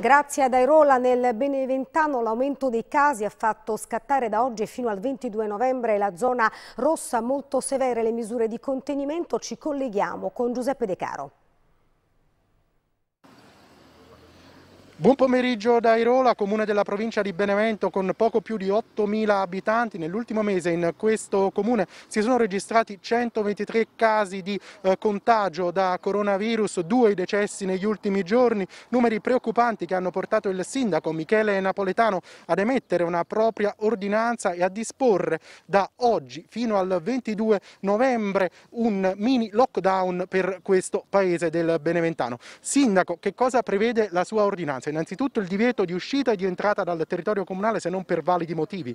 Grazie ad Airola nel Beneventano l'aumento dei casi ha fatto scattare da oggi fino al 22 novembre la zona rossa molto severe le misure di contenimento. Ci colleghiamo con Giuseppe De Caro. Buon pomeriggio da Airola, comune della provincia di Benevento con poco più di 8.000 abitanti. Nell'ultimo mese in questo comune si sono registrati 123 casi di eh, contagio da coronavirus, due decessi negli ultimi giorni, numeri preoccupanti che hanno portato il sindaco Michele Napoletano ad emettere una propria ordinanza e a disporre da oggi fino al 22 novembre un mini lockdown per questo paese del Beneventano. Sindaco, che cosa prevede la sua ordinanza? Innanzitutto il divieto di uscita e di entrata dal territorio comunale se non per validi motivi,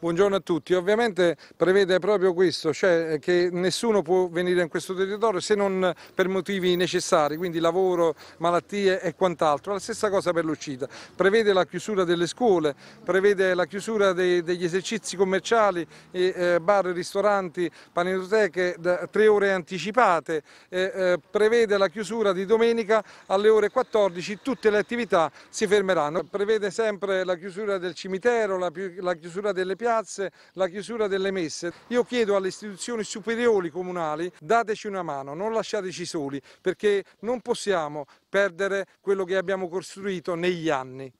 Buongiorno a tutti. Ovviamente prevede proprio questo, cioè eh, che nessuno può venire in questo territorio se non per motivi necessari, quindi lavoro, malattie e quant'altro. La stessa cosa per l'uscita. Prevede la chiusura delle scuole, prevede la chiusura dei, degli esercizi commerciali, eh, bar, ristoranti, paninoteche tre ore anticipate, eh, prevede la chiusura di domenica alle ore 14, tutte le attività si fermeranno. Prevede sempre la chiusura del cimitero, la, la chiusura delle piazze piazze, la chiusura delle messe. Io chiedo alle istituzioni superiori comunali dateci una mano, non lasciateci soli perché non possiamo perdere quello che abbiamo costruito negli anni.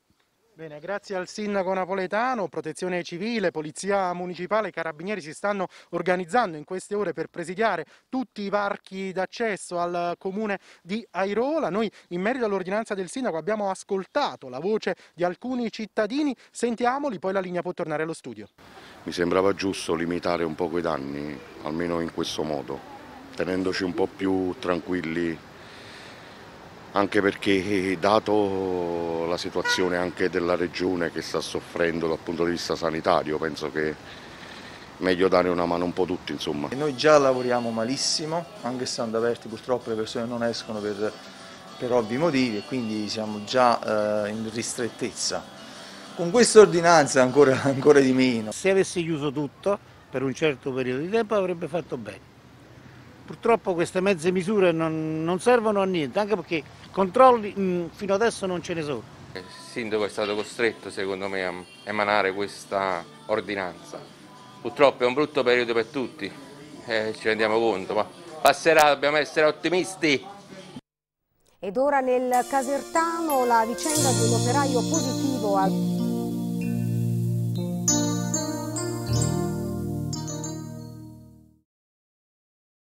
Bene, grazie al sindaco napoletano, protezione civile, polizia municipale, i carabinieri si stanno organizzando in queste ore per presidiare tutti i varchi d'accesso al comune di Airola. Noi in merito all'ordinanza del sindaco abbiamo ascoltato la voce di alcuni cittadini, sentiamoli, poi la linea può tornare allo studio. Mi sembrava giusto limitare un po' quei danni, almeno in questo modo, tenendoci un po' più tranquilli anche perché eh, dato la situazione anche della regione che sta soffrendo dal punto di vista sanitario, penso che meglio dare una mano un po' a tutti insomma. Noi già lavoriamo malissimo, anche stando aperti purtroppo le persone non escono per, per ovvi motivi e quindi siamo già eh, in ristrettezza. Con questa ordinanza ancora, ancora di meno. Se avessi chiuso tutto per un certo periodo di tempo avrebbe fatto bene. Purtroppo queste mezze misure non, non servono a niente, anche perché controlli mh, mm, fino adesso non ce ne sono. Il sindaco è stato costretto, secondo me, a emanare questa ordinanza. Purtroppo è un brutto periodo per tutti, eh, ci rendiamo conto, ma passerà, dobbiamo essere ottimisti. Ed ora nel Casertano la vicenda di un operaio positivo al...